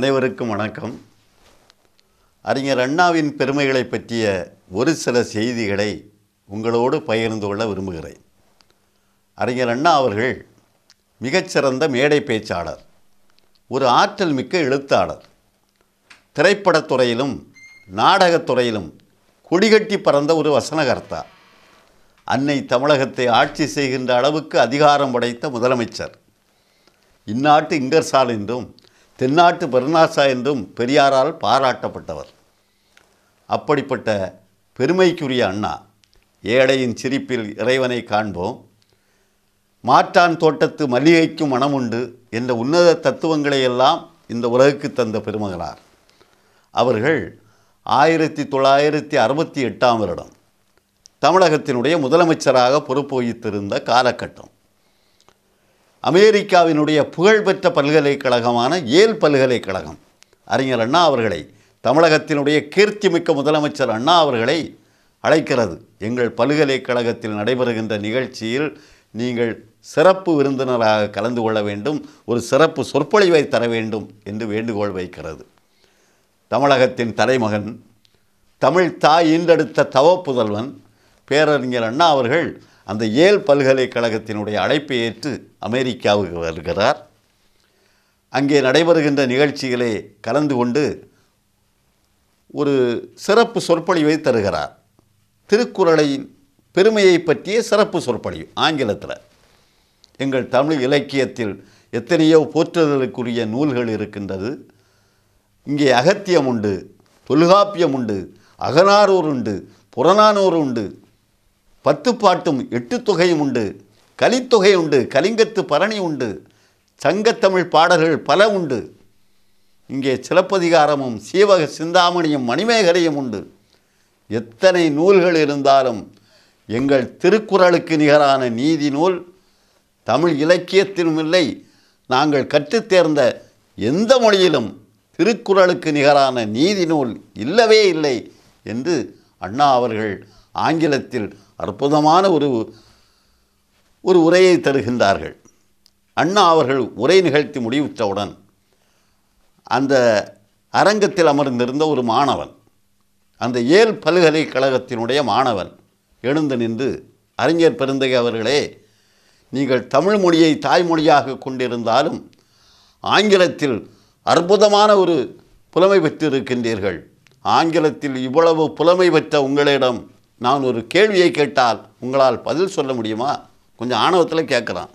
அனைவருக்கும் வணக்கம் அறிஞர் அண்ணாவின் பெருமைகளை பற்றிய ஒரு சில செய்திகளை உங்களோடு பகிர்ந்து கொள்ள விரும்புகிறேன் அறிஞர் அண்ணா அவர்கள் மிகச்சிறந்த மேடை பேச்சாளர் ஒரு ஆற்றல் மிக்க எழுத்தாளர் திரைப்படத்துறையிலும் நாடகத்துறையிலும் கொடிகட்டி பறந்த ஒரு வசனகர்த்தா அன்னை தமிழகத்தை ஆட்சி செய்கின்ற அளவுக்கு அதிகாரம் படைத்த முதலமைச்சர் இந்நாட்டு இங்கர்சால் என்றும் தென்னாட்டு பெருநாசா என்றும் பெரியாரால் பாராட்டப்பட்டவர் அப்படிப்பட்ட பெருமைக்குரிய அண்ணா ஏழையின் சிரிப்பில் இறைவனை காண்போம் மாற்றான் தோட்டத்து மல்லிகைக்கும் மனமுண்டு என்ற உன்னத தத்துவங்களை எல்லாம் இந்த உலகுக்கு தந்த பெருமகனார் அவர்கள் ஆயிரத்தி தொள்ளாயிரத்தி அறுபத்தி எட்டாம் வருடம் தமிழகத்தினுடைய முதலமைச்சராக பொறுப்பு வகித்திருந்த காலகட்டம் அமெரிக்காவினுடைய புகழ்பெற்ற பல்கலைக்கழகமான ஏல் பல்கலைக்கழகம் அறிஞர் அண்ணா அவர்களை தமிழகத்தினுடைய கீர்த்திமிக்க முதலமைச்சர் அண்ணா அவர்களை அழைக்கிறது எங்கள் பல்கலைக்கழகத்தில் நடைபெறுகின்ற நிகழ்ச்சியில் நீங்கள் சிறப்பு விருந்தினராக கலந்து கொள்ள வேண்டும் ஒரு சிறப்பு சொற்பொழிவை தர வேண்டும் என்று வேண்டுகோள் வைக்கிறது தமிழகத்தின் தலைமகன் தமிழ் தாய் ஈண்டெடுத்த தவ புதல்வன் பேரறிஞர் அண்ணா அவர்கள் அந்த ஏல் பல்கலைக்கழகத்தினுடைய அழைப்பை ஏற்று அமெரிக்காவுக்கு வருகிறார் அங்கே நடைபெறுகின்ற நிகழ்ச்சிகளை கலந்து கொண்டு ஒரு சிறப்பு சொற்பொழிவை தருகிறார் திருக்குறளின் பெருமையை பற்றிய சிறப்பு சொற்பொழிவு ஆங்கிலத்தில் எங்கள் தமிழ் இலக்கியத்தில் எத்தனையோ போற்றுதலுக்குரிய நூல்கள் இருக்கின்றது இங்கே அகத்தியம் உண்டு தொல்காப்பியம் உண்டு அகனாரூர் உண்டு புறநானூர் உண்டு பத்து பாட்டும் எட்டு தொகையும் உண்டு கலித்தொகை உண்டு கலிங்கத்து பரணி உண்டு சங்கத்தமிழ் பாடல்கள் பல உண்டு இங்கே சிலப்பதிகாரமும் சீவக சிந்தாமணியும் மணிமேகலையும் உண்டு எத்தனை நூல்கள் இருந்தாலும் எங்கள் திருக்குறளுக்கு நிகரான நீதி நூல் தமிழ் இலக்கியத்திலும் இல்லை நாங்கள் கற்றுத்தேர்ந்த எந்த மொழியிலும் திருக்குறளுக்கு நிகரான நீதி நூல் இல்லவே இல்லை என்று அண்ணா அவர்கள் ஆங்கிலத்தில் அற்புதமான ஒரு ஒரு உரையை தருகின்றார்கள் அண்ணா அவர்கள் உரை நிகழ்த்தி முடிவுற்றவுடன் அந்த அரங்கத்தில் அமர்ந்திருந்த ஒரு மாணவன் அந்த ஏல் பல்கலைக்கழகத்தினுடைய மாணவன் எழுந்து நின்று அறிஞர் பெருந்தகை அவர்களே நீங்கள் தமிழ் மொழியை தாய்மொழியாக கொண்டிருந்தாலும் ஆங்கிலத்தில் அற்புதமான ஒரு புலமை பெற்றிருக்கின்றீர்கள் ஆங்கிலத்தில் இவ்வளவு புலமை பெற்ற உங்களிடம் நான் ஒரு கேள்வியை கேட்டால் உங்களால் பதில் சொல்ல முடியுமா கொஞ்சம் ஆணவத்தில் கேட்குறான்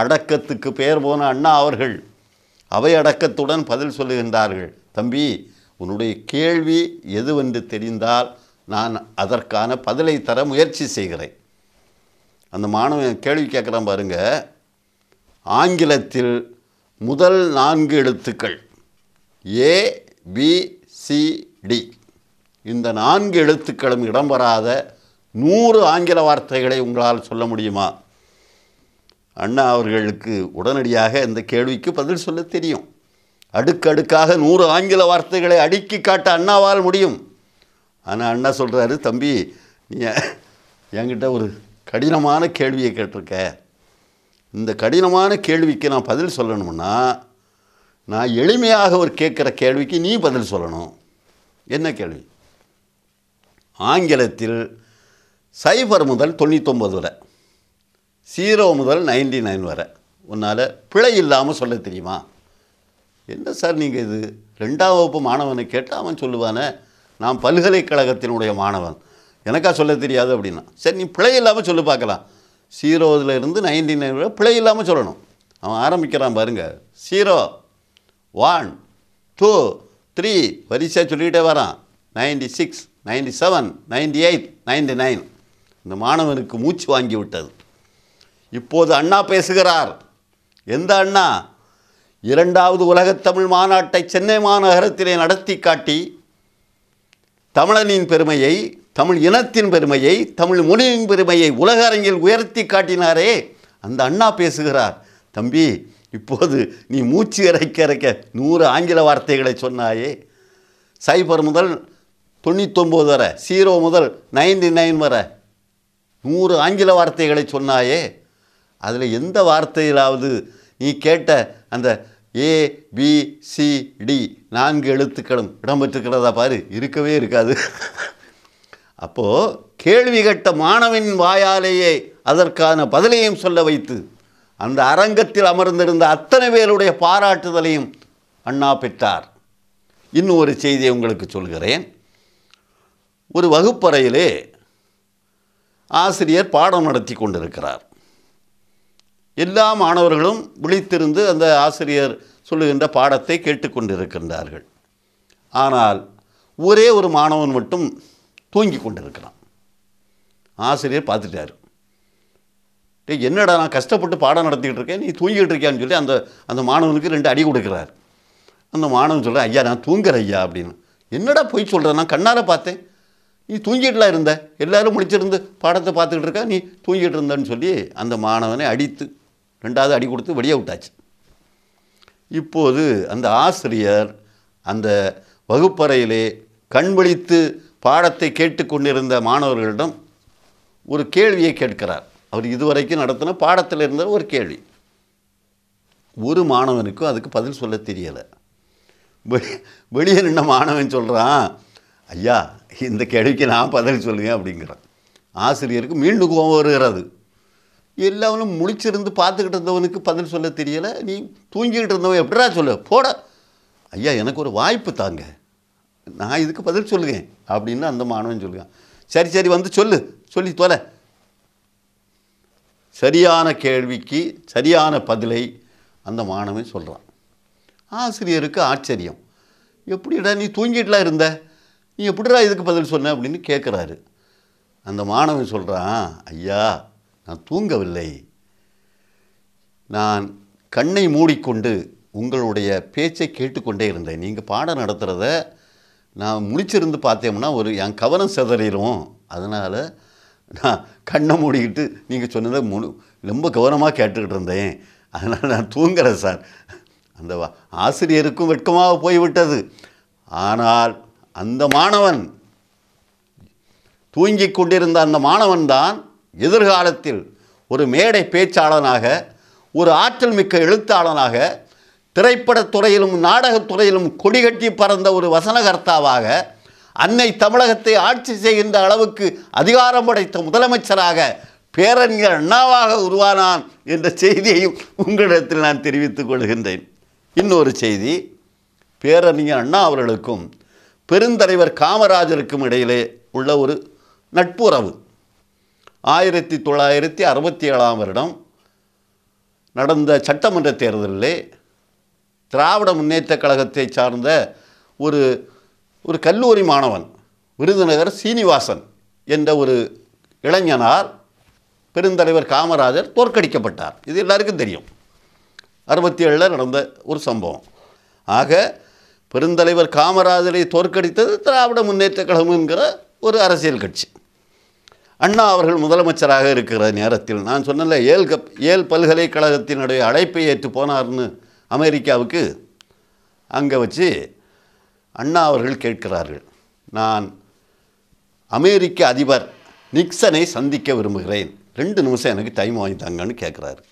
அடக்கத்துக்கு பெயர் போன அண்ணா அவர்கள் அவை அடக்கத்துடன் பதில் சொல்லுகின்றார்கள் தம்பி உன்னுடைய கேள்வி எதுவென்று தெரிந்தால் நான் அதற்கான பதிலை தர முயற்சி செய்கிறேன் அந்த மாணவன் கேள்வி கேட்குறான் பாருங்க ஆங்கிலத்தில் முதல் நான்கு எழுத்துக்கள் ஏ பி சி டி இந்த நான்கு எழுத்துக்களும் இடம்பெறாத நூறு ஆங்கில வார்த்தைகளை உங்களால் சொல்ல முடியுமா அண்ணா அவர்களுக்கு உடனடியாக இந்த கேள்விக்கு பதில் சொல்ல தெரியும் அடுக்கடுக்காக நூறு ஆங்கில வார்த்தைகளை அடுக்கி காட்ட அண்ணாவால் முடியும் ஆனால் அண்ணா சொல்கிறாரு தம்பி நீ என்கிட்ட ஒரு கடினமான கேள்வியை கேட்டிருக்க இந்த கடினமான கேள்விக்கு நான் பதில் சொல்லணும்னா நான் எளிமையாக ஒரு கேட்குற கேள்விக்கு நீ பதில் சொல்லணும் என்ன கேள்வி ஆங்கிலத்தில் சைபர் முதல் தொண்ணூத்தொம்பது வரை ஜீரோ முதல் நைன்டி நைன் வரை உன்னால் பிழை இல்லாமல் சொல்ல தெரியுமா என்ன சார் நீங்கள் இது ரெண்டாம் வகுப்பு மாணவனை கேட்டால் அவன் சொல்லுவானே நான் பல்கலைக்கழகத்தினுடைய மாணவன் எனக்கா சொல்ல தெரியாது அப்படின்னா சரி நீ பிழை இல்லாமல் சொல்லி பார்க்கலாம் இருந்து நைன்டி நைன் வரை பிழை இல்லாமல் சொல்லணும் அவன் ஆரம்பிக்கிறான் பாருங்கள் ஜீரோ ஒன் டூ த்ரீ வரிசையாக சொல்லிக்கிட்டே வரான் ninety six ninety seven ninety eight ninety nine இந்த மாணவனுக்கு மூச்சு வாங்கி விட்டது இப்போது அண்ணா பேசுகிறார் எந்த அண்ணா இரண்டாவது உலகத்தமிழ் மாநாட்டை சென்னை மாநகரத்திலே நடத்தி காட்டி தமிழனின் பெருமையை தமிழ் இனத்தின் பெருமையை தமிழ் மொழியின் பெருமையை உலக அரங்கில் உயர்த்தி காட்டினாரே அந்த அண்ணா பேசுகிறார் தம்பி இப்போது நீ மூச்சு இறைக்க இறைக்க நூறு ஆங்கில வார்த்தைகளை சொன்னாயே சைபர் முதல் தொண்ணூத்தொம்பது வரை ஜீரோ முதல் நைன்டி நைன் வரை நூறு ஆங்கில வார்த்தைகளை சொன்னாயே அதில் எந்த வார்த்தையிலாவது நீ கேட்ட அந்த ஏ பி சி டி நான்கு எழுத்துக்களும் இடம்பெற்றுக்கிறதா பாரு இருக்கவே இருக்காது அப்போது கேள்வி கட்ட மாணவின் வாயாலேயே அதற்கான பதிலையும் சொல்ல வைத்து அந்த அரங்கத்தில் அமர்ந்திருந்த அத்தனை பேருடைய பாராட்டுதலையும் அண்ணா பெற்றார் இன்னும் ஒரு செய்தியை உங்களுக்கு சொல்கிறேன் ஒரு வகுப்பறையிலே ஆசிரியர் பாடம் நடத்தி கொண்டிருக்கிறார் எல்லா மாணவர்களும் விழித்திருந்து அந்த ஆசிரியர் சொல்லுகின்ற பாடத்தை கேட்டுக்கொண்டிருக்கின்றார்கள் ஆனால் ஒரே ஒரு மாணவன் மட்டும் தூங்கி கொண்டிருக்கிறான் ஆசிரியர் பார்த்துட்டார் டே என்னடா நான் கஷ்டப்பட்டு பாடம் நடத்திக்கிட்டு இருக்கேன் நீ தூங்கிட்டு இருக்கியான்னு சொல்லி அந்த அந்த மாணவனுக்கு ரெண்டு அடி கொடுக்குறார் அந்த மாணவன் சொல்கிறேன் ஐயா நான் தூங்குற ஐயா அப்படின்னு என்னடா போய் சொல்கிறேன் நான் கண்ணால் பார்த்தேன் நீ தூங்கிட்டுலாம் இருந்த எல்லோரும் முடிச்சிருந்து பாடத்தை பார்த்துக்கிட்டு இருக்கா நீ தூங்கிட்டு இருந்தேன்னு சொல்லி அந்த மாணவனை அடித்து ரெண்டாவது அடி கொடுத்து வெளியே விட்டாச்சு இப்போது அந்த ஆசிரியர் அந்த வகுப்பறையிலே கண்வழித்து பாடத்தை கேட்டுக்கொண்டிருந்த மாணவர்களிடம் ஒரு கேள்வியை கேட்கிறார் அவர் இதுவரைக்கும் நடத்தின பாடத்தில் இருந்த ஒரு கேள்வி ஒரு மாணவனுக்கும் அதுக்கு பதில் சொல்ல தெரியலை வெளியே நின்ன மாணவன் சொல்கிறான் ஐயா இந்த கேள்விக்கு நான் பதில் சொல்லுவேன் அப்படிங்கிறான் ஆசிரியருக்கு மீண்டும் கோபம் வருகிறது எல்லாவனும் முழிச்சிருந்து பார்த்துக்கிட்டு இருந்தவனுக்கு பதில் சொல்ல தெரியலை நீ தூங்கிக்கிட்டு இருந்தவன் எப்படா சொல்ல போட ஐயா எனக்கு ஒரு வாய்ப்பு தாங்க நான் இதுக்கு பதில் சொல்லுவேன் அப்படின்னு அந்த மாணவன் சொல்லுவான் சரி சரி வந்து சொல்லு சொல்லி தொலை சரியான கேள்விக்கு சரியான பதிலை அந்த மாணவன் சொல்கிறான் ஆசிரியருக்கு ஆச்சரியம் எப்படிடா நீ தூங்கிட்டுலாம் இருந்த நீ எப்படிடா இதுக்கு பதில் சொன்ன அப்படின்னு கேட்குறாரு அந்த மாணவன் சொல்கிறான் ஐயா நான் தூங்கவில்லை நான் கண்ணை மூடிக்கொண்டு உங்களுடைய பேச்சை கேட்டுக்கொண்டே இருந்தேன் நீங்கள் பாடம் நடத்துகிறத நான் முடிச்சிருந்து பார்த்தோம்னா ஒரு என் கவனம் சிதறிடும் அதனால் நான் கண்ணை மூடிக்கிட்டு நீங்கள் சொன்னதை முழு ரொம்ப கவனமாக கேட்டுக்கிட்டு இருந்தேன் அதனால் நான் தூங்குறேன் சார் அந்த ஆசிரியருக்கும் வெட்கமாக போய்விட்டது ஆனால் அந்த மாணவன் தூங்கிக் கொண்டிருந்த அந்த மாணவன்தான் எதிர்காலத்தில் ஒரு மேடை பேச்சாளனாக ஒரு ஆற்றல் மிக்க எழுத்தாளனாக திரைப்படத் துறையிலும் நாடகத் துறையிலும் கொடிகட்டி பறந்த ஒரு வசனகர்த்தாவாக அன்னை தமிழகத்தை ஆட்சி செய்கின்ற அளவுக்கு அதிகாரம் படைத்த முதலமைச்சராக பேரறிஞர் அண்ணாவாக உருவானான் என்ற செய்தியையும் உங்களிடத்தில் நான் தெரிவித்துக் கொள்கின்றேன் இன்னொரு செய்தி பேரறிஞர் அண்ணா அவர்களுக்கும் பெருந்தலைவர் காமராஜருக்கும் இடையிலே உள்ள ஒரு நட்புறவு ஆயிரத்தி தொள்ளாயிரத்தி அறுபத்தி ஏழாம் வருடம் நடந்த சட்டமன்ற தேர்தலிலே திராவிட முன்னேற்ற கழகத்தை சார்ந்த ஒரு ஒரு கல்லூரி மாணவன் விருதுநகர் சீனிவாசன் என்ற ஒரு இளைஞனார் பெருந்தலைவர் காமராஜர் தோற்கடிக்கப்பட்டார் இது எல்லாருக்கும் தெரியும் அறுபத்தி ஏழில் நடந்த ஒரு சம்பவம் ஆக பெருந்தலைவர் காமராஜரை தோற்கடித்தது திராவிட முன்னேற்ற கழகம் என்கிற ஒரு அரசியல் கட்சி அண்ணா அவர்கள் முதலமைச்சராக இருக்கிற நேரத்தில் நான் சொன்னல ஏல் கப் ஏல் பல்கலைக்கழகத்தினுடைய அழைப்பை ஏற்று போனார்னு அமெரிக்காவுக்கு அங்கே வச்சு அண்ணா அவர்கள் கேட்கிறார்கள் நான் அமெரிக்க அதிபர் நிக்சனை சந்திக்க விரும்புகிறேன் ரெண்டு நிமிஷம் எனக்கு டைம் வாங்கி தாங்கன்னு கேட்குறாரு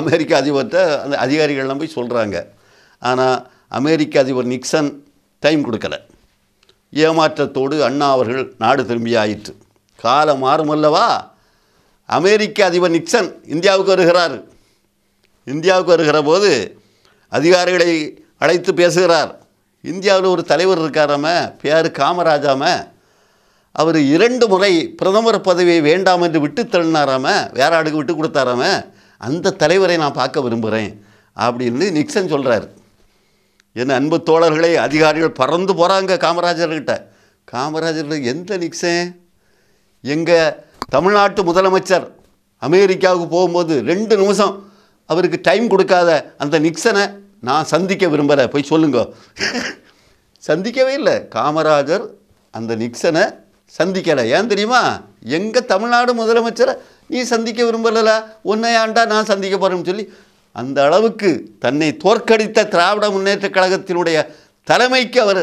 அமெரிக்க அதிபர்கிட்ட அந்த அதிகாரிகள்லாம் போய் சொல்கிறாங்க ஆனால் அமெரிக்க அதிபர் நிக்சன் டைம் கொடுக்கல ஏமாற்றத்தோடு அண்ணா அவர்கள் நாடு திரும்பி ஆயிற்று காலம் மாறும் அல்லவா அமெரிக்க அதிபர் நிக்சன் இந்தியாவுக்கு வருகிறார் இந்தியாவுக்கு வருகிற போது அதிகாரிகளை அழைத்து பேசுகிறார் இந்தியாவில் ஒரு தலைவர் இருக்காராம பேர் காமராஜாம அவர் இரண்டு முறை பிரதமர் பதவியை வேண்டாம் என்று விட்டு தள்ளினாராம வேற ஆளுக்கு விட்டு கொடுத்தாராம அந்த தலைவரை நான் பார்க்க விரும்புகிறேன் அப்படின்னு நிக்சன் சொல்கிறார் என் அன்பு தோழர்களே அதிகாரிகள் பறந்து போகிறாங்க காமராஜர்கிட்ட காமராஜர் எந்த நிக்ஸே எங்கள் தமிழ்நாட்டு முதலமைச்சர் அமெரிக்காவுக்கு போகும்போது ரெண்டு நிமிஷம் அவருக்கு டைம் கொடுக்காத அந்த நிக்சனை நான் சந்திக்க விரும்புகிறேன் போய் சொல்லுங்க சந்திக்கவே இல்லை காமராஜர் அந்த நிக்சனை சந்திக்கலை ஏன் தெரியுமா எங்கள் தமிழ்நாடு முதலமைச்சரை நீ சந்திக்க விரும்பலை ஒன்றையாண்டா ஆண்டா நான் சந்திக்க போகிறேன்னு சொல்லி அந்த அளவுக்கு தன்னை தோற்கடித்த திராவிட முன்னேற்ற கழகத்தினுடைய தலைமைக்கு அவர்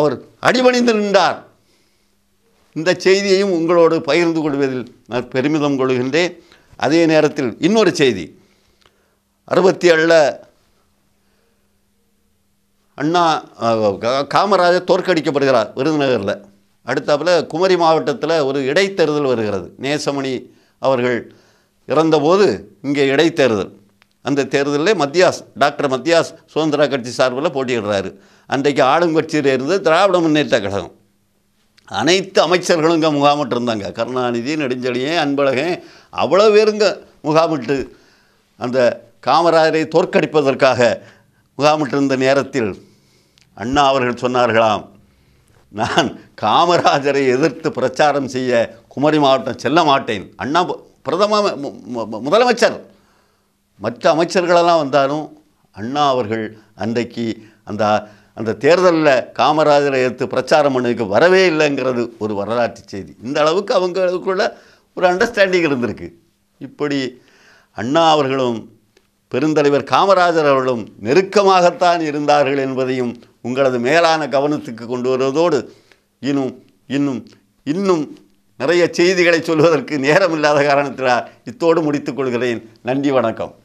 அவர் அடிபணிந்து நின்றார் இந்த செய்தியையும் உங்களோடு பகிர்ந்து கொள்வதில் நான் பெருமிதம் கொள்கின்றேன் அதே நேரத்தில் இன்னொரு செய்தி அறுபத்தி ஏழில் அண்ணா காமராஜர் தோற்கடிக்கப்படுகிறார் விருதுநகரில் அடுத்தாப்பில் குமரி மாவட்டத்தில் ஒரு இடைத்தேர்தல் வருகிறது நேசமணி அவர்கள் இறந்தபோது இங்கே இடைத்தேர்தல் அந்த தேர்தலில் மத்தியாஸ் டாக்டர் மத்தியாஸ் சுதந்திரா கட்சி சார்பில் போட்டியிடுறாரு அன்றைக்கு ஆளுங்கட்சியில் இருந்து திராவிட முன்னேற்ற கழகம் அனைத்து அமைச்சர்களும் இங்கே முகாமிட்டு இருந்தாங்க கருணாநிதி நெடுஞ்செழியன் அன்பழகன் அவ்வளோ பேருங்க முகாமிட்டு அந்த காமராஜரை தோற்கடிப்பதற்காக முகாமிட்டிருந்த நேரத்தில் அண்ணா அவர்கள் சொன்னார்களாம் நான் காமராஜரை எதிர்த்து பிரச்சாரம் செய்ய குமரி மாவட்டம் செல்ல மாட்டேன் அண்ணா பிரதம முதலமைச்சர் மற்ற அமைச்சர்களெல்லாம் வந்தாலும் அண்ணா அவர்கள் அன்றைக்கு அந்த அந்த தேர்தலில் காமராஜரை எடுத்து பிரச்சாரம் பண்ணதுக்கு வரவே இல்லைங்கிறது ஒரு வரலாற்று செய்தி இந்த அளவுக்கு அவங்களுக்குள்ள ஒரு அண்டர்ஸ்டாண்டிங் இருந்திருக்கு இப்படி அண்ணா அவர்களும் பெருந்தலைவர் காமராஜர் அவர்களும் நெருக்கமாகத்தான் இருந்தார்கள் என்பதையும் உங்களது மேலான கவனத்துக்கு கொண்டு வருவதோடு இன்னும் இன்னும் இன்னும் நிறைய செய்திகளை சொல்வதற்கு நேரம் இல்லாத காரணத்தினால் இத்தோடு முடித்துக் கொள்கிறேன் நன்றி வணக்கம்